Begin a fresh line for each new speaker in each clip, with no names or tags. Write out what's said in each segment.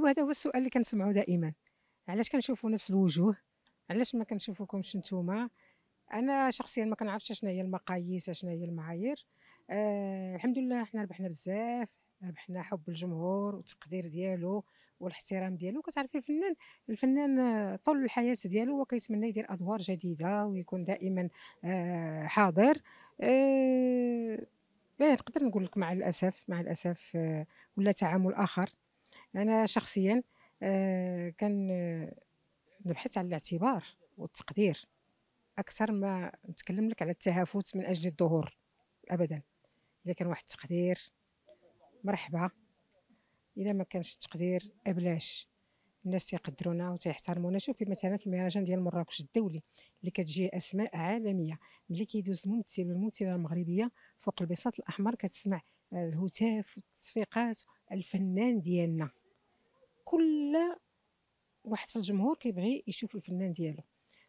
ايوا هذا هو السؤال اللي كنسمعوا دائما علاش كنشوفوا نفس الوجوه علاش ما كنشوفوكمش نتوما انا شخصيا ما كنعرفش شنو هي المقاييس شنو هي المعايير آه الحمد لله حنا ربحنا بزاف ربحنا حب الجمهور والتقدير ديالو والاحترام ديالو كتعرفي الفنان الفنان طول الحياه ديالو هو كيتمنى يدير ادوار جديده ويكون دائما آه حاضر آه نقدر نقول لك مع الاسف مع الاسف آه ولا تعامل اخر انا شخصيا آه، كان آه، نبحث على الاعتبار والتقدير اكثر ما نتكلم لك على التهافت من اجل الظهور ابدا اذا كان واحد التقدير مرحبا اذا ما كانش التقدير ابلاش الناس تيقدرونا وتيحترمونا شوفي مثلا في المهرجان ديال مراكش الدولي اللي كتجي اسماء عالميه ملي كيدوز الممثل والممثله المغربيه فوق البساط الاحمر كتسمع آه، الهتاف والتصفيقات الفنان ديالنا كل واحد في الجمهور كيبغي يشوف الفنان ديالو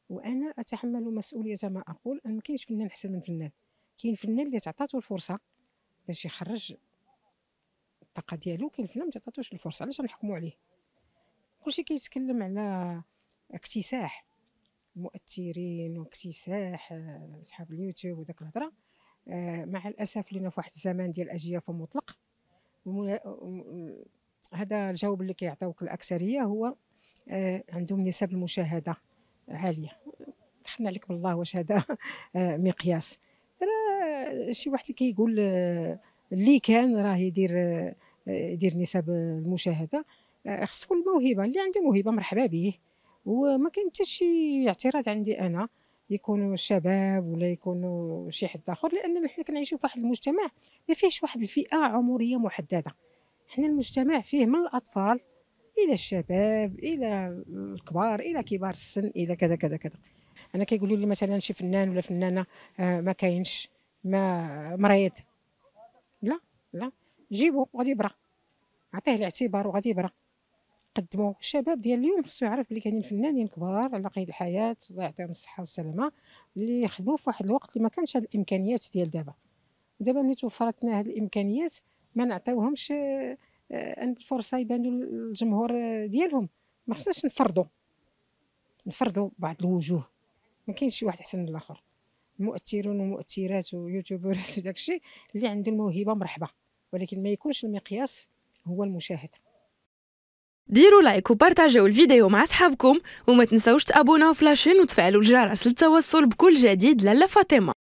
وانا اتحمل مسؤوليه ما اقول ان ما كاينش فنان احسن من فنان كاين فنان اللي تعطاتو الفرصه باش يخرج الطاقه ديالو كاين فنان ما تعطاتوش الفرصه علاش نحكموا عليه كلشي كيتكلم على اكتساح مؤثرين واكتساح آه، اصحاب اليوتيوب وداك الهضره آه، مع الاسف لنا في واحد الزمان ديال اجياف مطلق آه، هذا الجواب اللي كيعطيوك الاكثريه هو آه، عندهم نسب المشاهده عاليه حنا عليك بالله واش هذا آه، مقياس شي واحد اللي كيقول آه، اللي كان راه يدير يدير نسب المشاهده خص كل موهبه اللي عنده موهبه مرحبا به وما كاين حتى شي اعتراض عندي انا يكونوا الشباب ولا يكونوا شي حد اخر لان حنا كنعيشوا في واحد المجتمع ما فيهش واحد الفئه عمريه محدده حنا المجتمع فيه من الاطفال الى الشباب الى الكبار الى كبار السن الى كذا كذا كذا انا كيقولوا لي مثلا شي فنان ولا فنانه آه ما كاينش ما مريض لا لا جيبو وغادي يبرا عطيه الاعتبار وغادي يبرا قدموا الشباب ديال اليوم خصو يعرف بلي كاينين فنانين كبار على قيد الحياه الله يعطيهم الصحه والسلامه اللي خدموا في واحد الوقت اللي ما كانش هاد الامكانيات ديال دابا دابا ملي توفرت لنا هاد الامكانيات ما نعطيوهمش آه، عند الفرصه يبانوا الجمهور آه، ديالهم ما خصناش نفرضوا نفرضوا بعض الوجوه ما كاينش شي واحد احسن من الاخر المؤثرون ومؤثرات ويوتيوبرات وداك الشيء اللي عنده الموهبه مرحبا ولكن ما يكونش المقياس هو المشاهد ديروا لايك وبارطاجيو الفيديو مع صحابكم وما تنساوش تابوناو فلاشين وتفعلوا الجرس للتوصل بكل جديد لالا فاطمه